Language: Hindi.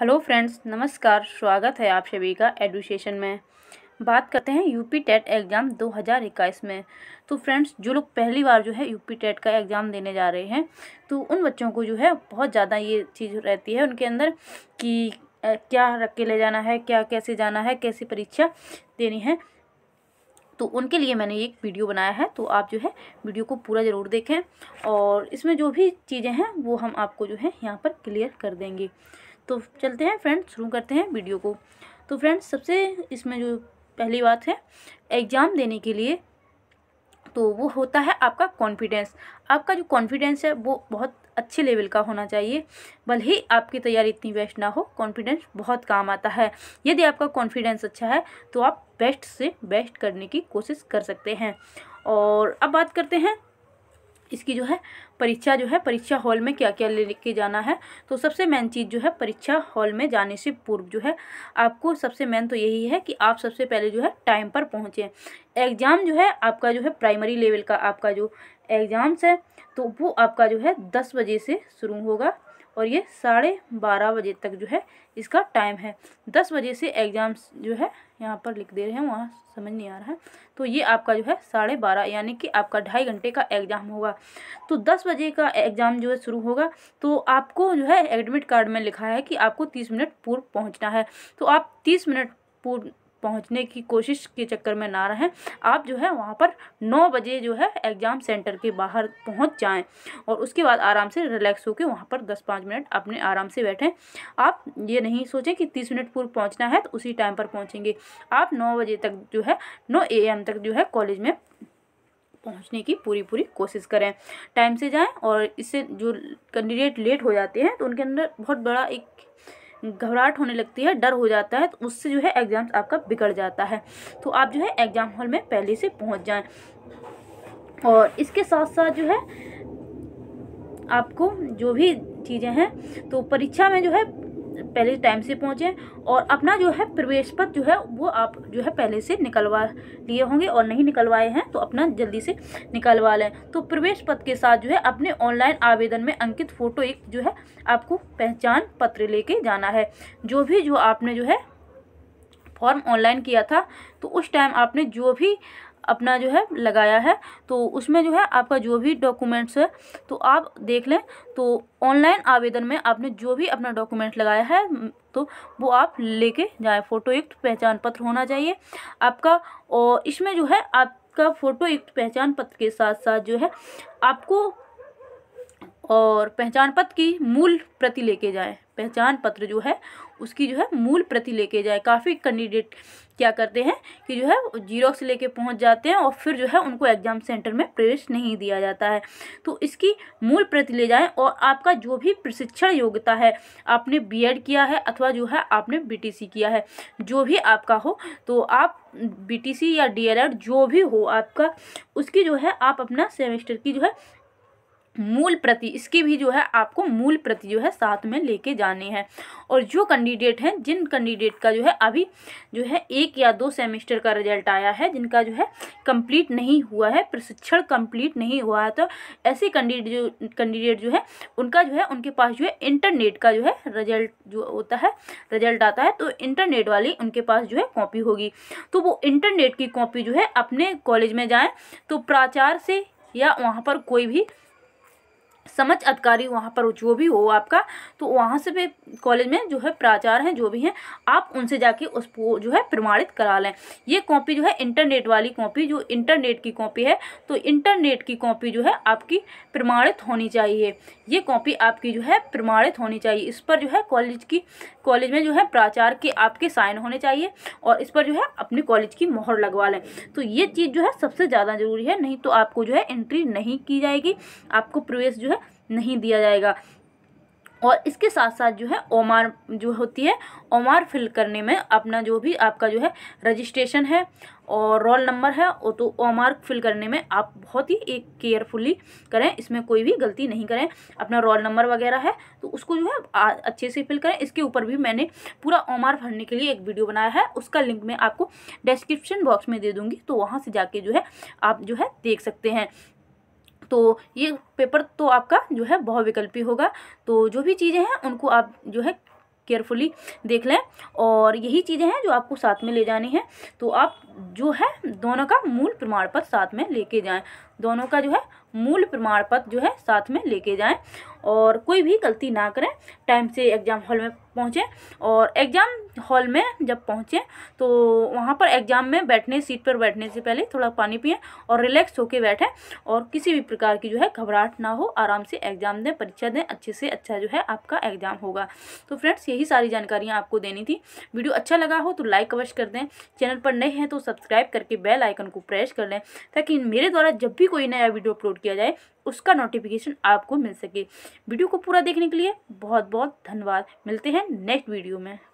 हेलो फ्रेंड्स नमस्कार स्वागत है आप सभी का एडुकेशन में बात करते हैं यूपी टेट एग्ज़ाम 2021 में तो फ्रेंड्स जो लोग पहली बार जो है यूपी टेट का एग्ज़ाम देने जा रहे हैं तो उन बच्चों को जो है बहुत ज़्यादा ये चीज़ रहती है उनके अंदर कि क्या रख के ले जाना है क्या कैसे जाना है कैसी परीक्षा देनी है तो उनके लिए मैंने एक वीडियो बनाया है तो आप जो है वीडियो को पूरा ज़रूर देखें और इसमें जो भी चीज़ें हैं वो हम आपको जो है यहाँ पर क्लियर कर देंगे तो चलते हैं फ्रेंड्स शुरू करते हैं वीडियो को तो फ्रेंड्स सबसे इसमें जो पहली बात है एग्ज़ाम देने के लिए तो वो होता है आपका कॉन्फिडेंस आपका जो कॉन्फिडेंस है वो बहुत अच्छे लेवल का होना चाहिए भले ही आपकी तैयारी इतनी बेस्ट ना हो कॉन्फिडेंस बहुत काम आता है यदि आपका कॉन्फिडेंस अच्छा है तो आप बेस्ट से बेस्ट करने की कोशिश कर सकते हैं और अब बात करते हैं इसकी जो है परीक्षा जो है परीक्षा हॉल में क्या क्या लेके जाना है तो सबसे मेन चीज़ जो है परीक्षा हॉल में जाने से पूर्व जो है आपको सबसे मेन तो यही है कि आप सबसे पहले जो है टाइम पर पहुँचें एग्ज़ाम जो है आपका जो है प्राइमरी लेवल का आपका जो एग्ज़ाम्स है तो वो आपका जो है दस बजे से शुरू होगा और ये साढ़े बारह बजे तक जो है इसका टाइम है दस बजे से एग्ज़ाम्स जो है यहाँ पर लिख दे रहे हैं वहाँ समझ नहीं आ रहा है तो ये आपका जो है साढ़े बारह यानी कि आपका ढाई घंटे का एग्ज़ाम होगा तो दस बजे का एग्ज़ाम जो है शुरू होगा तो आपको जो है एडमिट कार्ड में लिखा है कि आपको तीस मिनट पूर्व पहुँचना है तो आप तीस मिनट पूर्व पहुंचने की कोशिश के चक्कर में ना रहें आप जो है वहाँ पर नौ बजे जो है एग्ज़ाम सेंटर के बाहर पहुंच जाएं और उसके बाद आराम से रिलैक्स होकर वहाँ पर दस पाँच मिनट अपने आराम से बैठें आप ये नहीं सोचें कि तीस मिनट पूर्व पहुँचना है तो उसी टाइम पर पहुँचेंगे आप नौ बजे तक जो है नौ ए तक जो है कॉलेज में पहुंचने की पूरी पूरी कोशिश करें टाइम से जाएं और इससे जो कैंडिडेट लेट हो जाते हैं तो उनके अंदर बहुत बड़ा एक घबराहट होने लगती है डर हो जाता है तो उससे जो है एग्ज़ाम्स आपका बिगड़ जाता है तो आप जो है एग्ज़ाम हॉल में पहले से पहुँच जाएँ और इसके साथ साथ जो है आपको जो भी चीज़ें हैं तो परीक्षा में जो है पहले टाइम से पहुँचें और अपना जो है प्रवेश पत्र जो है वो आप जो है पहले से निकलवा लिए होंगे और नहीं निकलवाए हैं तो अपना जल्दी से निकलवा लें तो प्रवेश पत्र के साथ जो है अपने ऑनलाइन आवेदन में अंकित फ़ोटो एक जो है आपको पहचान पत्र लेके जाना है जो भी जो आपने जो है फॉर्म ऑनलाइन किया था तो उस टाइम आपने जो भी अपना जो है लगाया है तो उसमें जो है आपका जो भी डॉक्यूमेंट्स है तो आप देख लें तो ऑनलाइन आवेदन में आपने जो भी अपना डॉक्यूमेंट लगाया है तो वो आप लेके जाए फ़ोटो युक्त पहचान पत्र होना चाहिए आपका और इसमें जो है आपका फ़ोटो युक्त पहचान पत्र के साथ साथ जो है आपको और पहचान पत्र की मूल प्रति लेके जाए पहचान पत्र जो है उसकी जो है मूल प्रति लेके जाए काफ़ी कैंडिडेट क्या करते हैं कि जो है जीरोक्स लेके पहुंच जाते हैं और फिर जो है उनको एग्जाम सेंटर में प्रवेश नहीं दिया जाता है तो इसकी मूल प्रति ले जाएं और आपका जो भी प्रशिक्षण योग्यता है आपने बीएड किया है अथवा जो है आपने बीटीसी किया है जो भी आपका हो तो आप बीटीसी या डीएलएड जो भी हो आपका उसकी जो है आप अपना सेमेस्टर की जो है मूल प्रति इसकी भी जो है आपको मूल प्रति जो है साथ में लेके जानी है और जो कैंडिडेट हैं जिन कैंडिडेट का जो है अभी जो है एक या दो सेमेस्टर का रिजल्ट आया है जिनका जो है कंप्लीट नहीं हुआ है प्रशिक्षण कंप्लीट नहीं हुआ है तो ऐसे कैंडिडेट जो कैंडिडेट जो है उनका जो है उनके पास जो है इंटरनेट का जो है रिजल्ट जो होता है रिजल्ट आता है तो इंटरनेट वाली उनके पास जो है कॉपी होगी तो वो इंटरनेट की कॉपी जो है अपने कॉलेज में जाएँ तो प्राचार से या वहाँ पर कोई भी समझ अधिकारी वहाँ पर जो भी हो आपका तो वहाँ से भी कॉलेज में जो है प्राचार्य हैं जो भी हैं आप उनसे जाके उसको जो है प्रमाणित करा लें ये कॉपी जो है इंटरनेट वाली कॉपी जो इंटरनेट की कॉपी है तो इंटरनेट की कॉपी जो है आपकी प्रमाणित होनी चाहिए ये कॉपी आपकी जो है प्रमाणित होनी चाहिए इस पर जो है कॉलेज की कॉलेज में जो है प्राचार के आपके साइन होने चाहिए और इस पर जो है अपने कॉलेज की मोहर लगवा लें तो ये चीज़ जो है सबसे ज़्यादा ज़रूरी है नहीं तो आपको जो है एंट्री नहीं की जाएगी आपको प्रवेश जो है नहीं दिया जाएगा और इसके साथ साथ जो है ओमार जो होती है ओमार फिल करने में अपना जो भी आपका जो है रजिस्ट्रेशन है और रोल नंबर है वो तो ओमार फिल करने में आप बहुत ही एक केयरफुली करें इसमें कोई भी गलती नहीं करें अपना रोल नंबर वगैरह है तो उसको जो है अच्छे से फिल करें इसके ऊपर भी मैंने पूरा ओमार भरने के लिए एक वीडियो बनाया है उसका लिंक मैं आपको डिस्क्रिप्शन बॉक्स में दे दूँगी तो वहाँ से जाके जो है आप जो है देख सकते हैं तो ये पेपर तो आपका जो है बहुविकल्पी होगा तो जो भी चीज़ें हैं उनको आप जो है केयरफुली देख लें और यही चीज़ें हैं जो आपको साथ में ले जानी है तो आप जो है दोनों का मूल प्रमाण पत्र साथ में लेके जाएं दोनों का जो है मूल प्रमाण पत्र जो है साथ में लेके जाएं और कोई भी गलती ना करें टाइम से एग्ज़ाम हॉल में पहुँचें और एग्ज़ाम हॉल में जब पहुँचें तो वहाँ पर एग्ज़ाम में बैठने सीट पर बैठने से पहले थोड़ा पानी पिएँ और रिलैक्स होकर बैठें और किसी भी प्रकार की जो है घबराहट ना हो आराम से एग्ज़ाम दें परीक्षा दें अच्छे से अच्छा जो है आपका एग्ज़ाम होगा तो फ्रेंड्स यही सारी जानकारियाँ आपको देनी थी वीडियो अच्छा लगा हो तो लाइक अवश्य कर दें चैनल पर नए हैं तो सब्सक्राइब करके बेल आइकन को प्रेस कर लें ताकि मेरे द्वारा जब भी कोई नया वीडियो अपलोड किया जाए उसका नोटिफिकेशन आपको मिल सके वीडियो को पूरा देखने के लिए बहुत बहुत धन्यवाद मिलते हैं नेक्स्ट वीडियो में